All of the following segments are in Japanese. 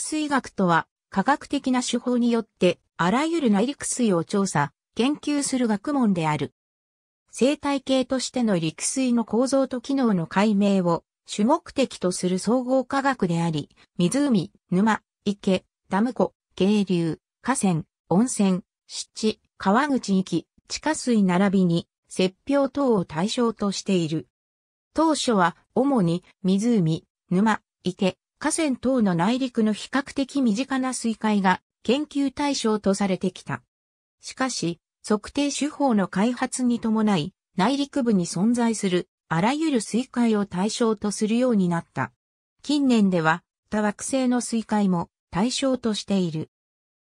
水学とは、科学的な手法によって、あらゆる内陸水を調査、研究する学問である。生態系としての陸水の構造と機能の解明を主目的とする総合科学であり、湖、沼、池、ダム湖、渓流、河川、温泉、湿地、川口域、地下水並びに、雪氷等を対象としている。当初は、主に、湖、沼、池、河川等の内陸の比較的身近な水塊が研究対象とされてきた。しかし、測定手法の開発に伴い、内陸部に存在するあらゆる水塊を対象とするようになった。近年では、多惑星の水塊も対象としている。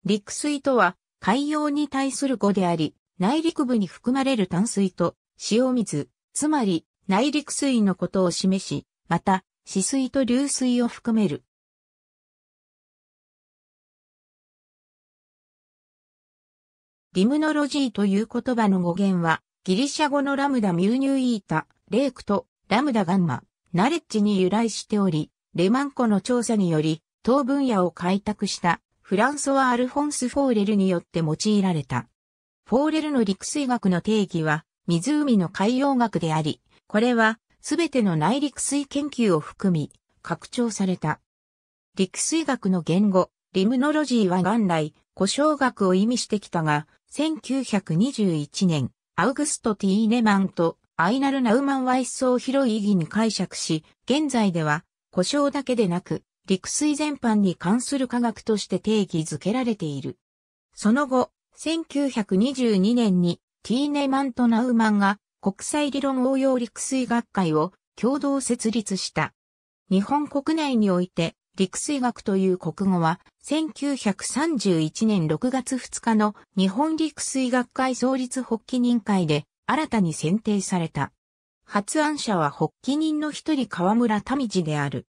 陸水とは海洋に対する語であり、内陸部に含まれる淡水と塩水、つまり内陸水のことを示し、また止水と流水を含める。リムノロジーという言葉の語源は、ギリシャ語のラムダミューニューイータ、レークとラムダガンマ、ナレッジに由来しており、レマンコの調査により、当分野を開拓したフランソワ・アルフォンス・フォーレルによって用いられた。フォーレルの陸水学の定義は、湖の海洋学であり、これはすべての内陸水研究を含み、拡張された。陸水学の言語、リムノロジーは元来、故障学を意味してきたが、1921年、アウグスト・ティーネマンとアイナル・ナウマンは一層広い意義に解釈し、現在では、故障だけでなく、陸水全般に関する科学として定義づけられている。その後、1922年にティーネマンとナウマンが国際理論応用陸水学会を共同設立した。日本国内において、陸水学という国語は、1931年6月2日の日本陸水学会創立発起人会で新たに選定された。発案者は発起人の一人河村民次である。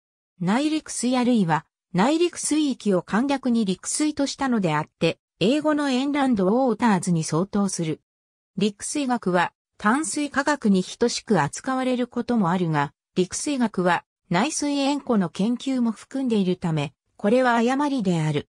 内陸水あるいは内陸水域を簡略に陸水としたのであって、英語のエンランドウォーターズに相当する。陸水学は淡水化学に等しく扱われることもあるが、陸水学は内水塩湖の研究も含んでいるため、これは誤りである。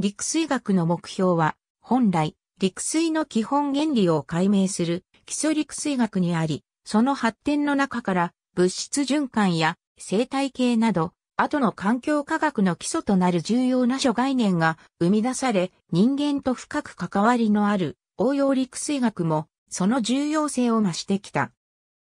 陸水学の目標は、本来、陸水の基本原理を解明する基礎陸水学にあり、その発展の中から物質循環や生態系など、後の環境科学の基礎となる重要な諸概念が生み出され、人間と深く関わりのある応用陸水学もその重要性を増してきた。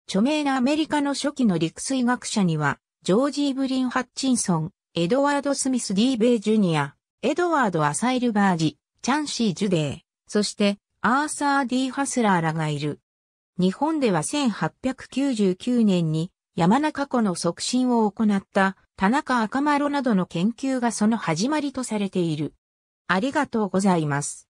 著名なアメリカの初期の陸水学者には、ジョージ・ー・ブリン・ハッチンソン、エドワード・スミス・ディーベイ・ジュニア、エドワード・アサイルバージ、チャンシー・ジュデー、そしてアーサー・ディ・ー・ハスラーらがいる。日本では1899年に山中湖の促進を行った田中赤丸などの研究がその始まりとされている。ありがとうございます。